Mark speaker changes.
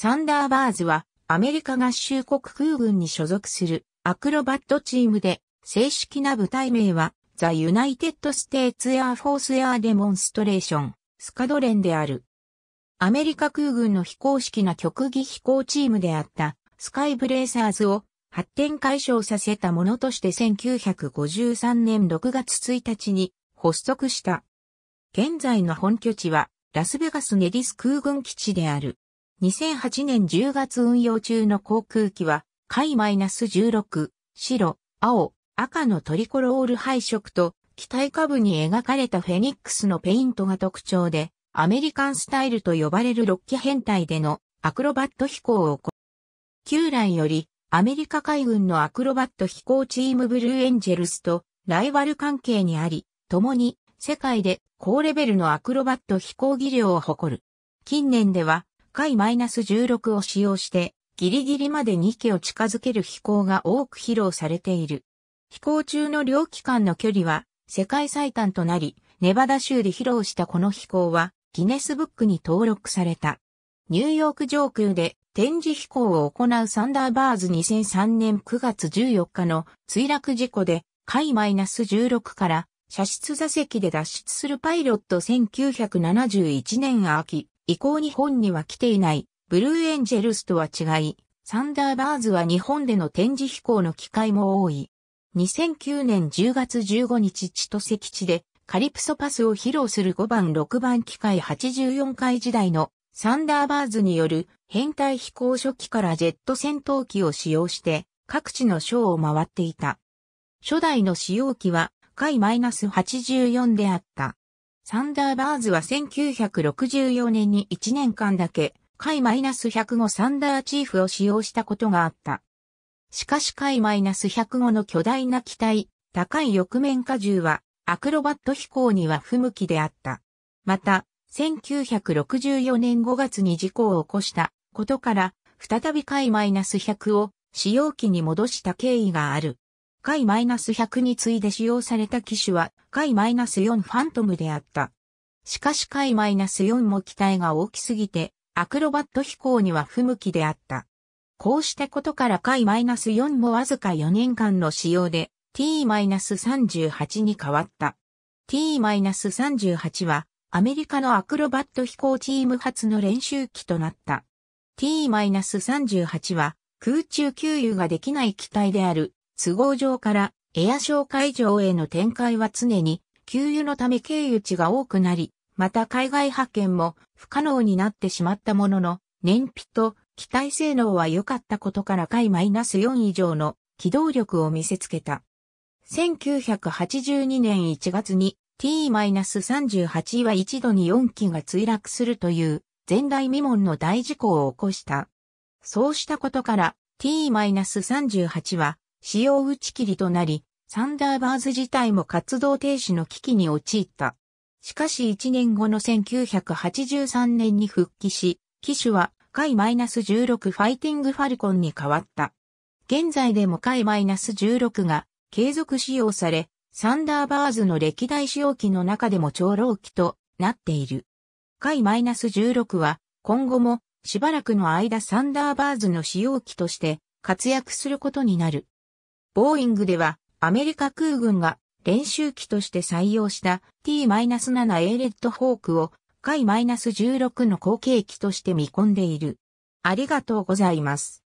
Speaker 1: サンダーバーズはアメリカ合衆国空軍に所属するアクロバットチームで正式な部隊名はザ・ユナイテッド・ステーツ・エアフォース・エア・デモンストレーション、スカドレンである。アメリカ空軍の非公式な極技飛行チームであったスカイブレーサーズを発展解消させたものとして1953年6月1日に発足した。現在の本拠地はラスベガスネディス空軍基地である。2008年10月運用中の航空機は、海 -16、白、青、赤のトリコロール配色と、機体下部に描かれたフェニックスのペイントが特徴で、アメリカンスタイルと呼ばれる6機編隊でのアクロバット飛行を行う。旧来より、アメリカ海軍のアクロバット飛行チームブルーエンジェルスとライバル関係にあり、共に世界で高レベルのアクロバット飛行技量を誇る。近年では回 -16 を使用して、ギリギリまで2機を近づける飛行が多く披露されている。飛行中の両機関の距離は世界最短となり、ネバダ州で披露したこの飛行はギネスブックに登録された。ニューヨーク上空で展示飛行を行うサンダーバーズ2003年9月14日の墜落事故で、海 -16 から射出座席で脱出するパイロット1971年秋、以降日本には来ていない、ブルーエンジェルスとは違い、サンダーバーズは日本での展示飛行の機会も多い。2009年10月15日千歳基地でカリプソパスを披露する5番6番機械84回時代のサンダーバーズによる変態飛行初期からジェット戦闘機を使用して各地のショーを回っていた。初代の使用機は回 -84 であった。サンダーバーズは1964年に1年間だけ、海 -105 サンダーチーフを使用したことがあった。しかし海 -105 の巨大な機体、高い翼面荷重は、アクロバット飛行には不向きであった。また、1964年5月に事故を起こしたことから、再び海 -100 を使用機に戻した経緯がある。回 -100 に次いで使用された機種は、回 -4 ファントムであった。しかし回 -4 も機体が大きすぎて、アクロバット飛行には不向きであった。こうしたことから回 -4 もわずか4年間の使用で T-38 に変わった。T-38 はアメリカのアクロバット飛行チーム初の練習機となった。T-38 は空中給油ができない機体である都合上からエア小会場への展開は常に給油のため経由値が多くなり、また海外派遣も不可能になってしまったものの、燃費と機体性能は良かったことから海 -4 以上の機動力を見せつけた。1982年1月に T-38 は一度に4機が墜落するという前代未聞の大事故を起こした。そうしたことから T-38 は使用打ち切りとなり、サンダーバーズ自体も活動停止の危機に陥った。しかし1年後の1983年に復帰し、機種は回 -16 ファイティングファルコンに変わった。現在でも回 -16 が継続使用され、サンダーバーズの歴代使用機の中でも長老機となっている。回 -16 は今後もしばらくの間サンダーバーズの使用機として活躍することになる。ボーイングではアメリカ空軍が練習機として採用した T-7A レッドホークを回 -16 の後継機として見込んでいる。ありがとうございます。